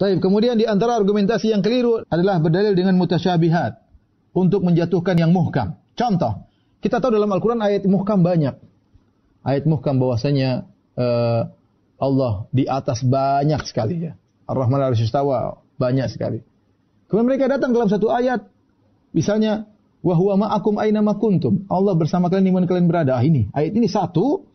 Taib. Kemudian di antara argumentasi yang keliru adalah berdalil dengan mutasyabihat untuk menjatuhkan yang muhkam. Contoh, kita tahu dalam Al-Qur'an ayat muhkam banyak. Ayat muhkam bahwasanya uh, Allah di atas banyak sekali ya. Ar-Rahman al-Istawa banyak sekali. Kemudian mereka datang dalam satu ayat misalnya wa ma'akum aina makuntum. kuntum. Allah bersama kalian di kalian berada. Ah, ini ayat ini satu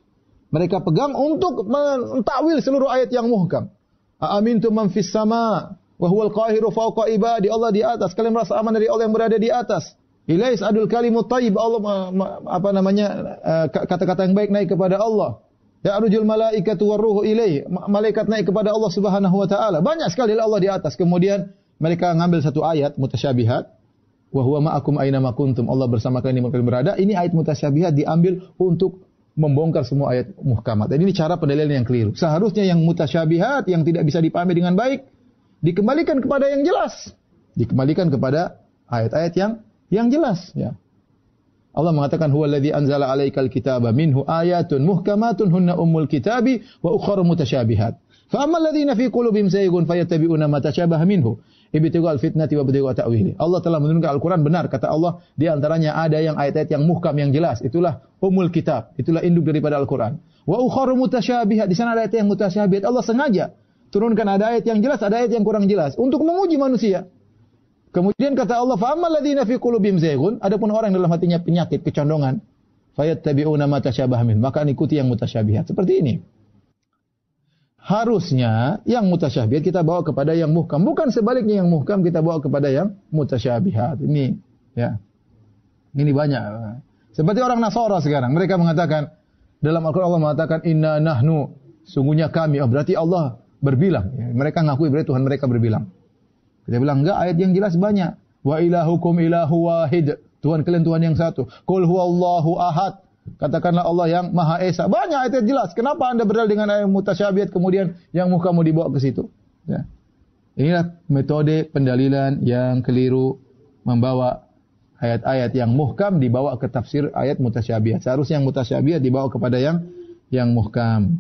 mereka pegang untuk mentakwil seluruh ayat yang muhkam. Aamintum man fis sama wa huwal qahiru fawqa ibadi. Allah di atas. Kalian merasa aman dari Allah yang berada di atas. Ilais adul kalimut taib. Allah apa namanya eh, kata-kata yang baik naik kepada Allah. Ya arujul malaikatu waruhu ilaih. Malaikat naik kepada Allah Subhanahu wa taala. Banyak sekali Allah di atas. Kemudian mereka ngambil satu ayat mutasyabihat wa huwa ma'akum aina ma kuntum. Allah bersama kalian di mana kalian berada. Ini ayat mutasyabihat diambil untuk membongkar semua ayat muhkamat. Dan ini cara pendalilan yang keliru. Seharusnya yang mutasyabihat, yang tidak bisa dipahami dengan baik, dikembalikan kepada yang jelas. Dikembalikan kepada ayat-ayat yang yang jelas. Ya. Allah mengatakan huwa alladhi anzala alaikal kitaba minhu ayatun muhkamatun hunna ummul kitabi wa ukhra mutasyabihat. Fa ammal ladzina fi qulubihim zaygun fayattabi'una ma tashabaha minhu ibtighal fitnati wa ibtighal ta'wili. Allah telah menurunkan Al-Qur'an benar kata Allah, di antaranya ada yang ayat-ayat yang muhkam yang jelas, itulah umul kitab, itulah induk daripada Al-Qur'an. Wa ukharu mutasyabihat, di sana ada ayat yang mutasyabihat. Allah sengaja turunkan ada ayat yang jelas, ada ayat yang kurang jelas untuk menguji manusia. Kemudian kata Allah, "Fa ammal ladzina fi qulubihim zaygun," adapun orang dalam hatinya penyakit, kecondongan, fayattabi'una ma tasyabaha min, maka ikuti yang mutasyabihat. Seperti ini harusnya yang mutasyabihat kita bawa kepada yang muhkam, bukan sebaliknya yang muhkam kita bawa kepada yang mutasyabihat. Ini ya. Ini banyak. Seperti orang Nasara sekarang, mereka mengatakan dalam Al-Qur'an Allah mengatakan inna nahnu sungguhnya kami. Oh, berarti Allah berbilang. Ya, mereka ngakui berarti Tuhan mereka berbilang. Kita bilang enggak ayat yang jelas banyak. Wa ilahukum ilahu wahid. Tuhan kalian Tuhan yang satu. Qul huwallahu ahad. Katakanlah Allah yang Maha Esa. Banyak ayat yang jelas. Kenapa anda berdalil dengan ayat mutasyabihat kemudian yang muka mu dibawa ke situ? Ya. Inilah metode pendalilan yang keliru membawa ayat-ayat yang muhkam dibawa ke tafsir ayat mutasyabihat. Seharusnya yang mutasyabihat dibawa kepada yang yang muhkam.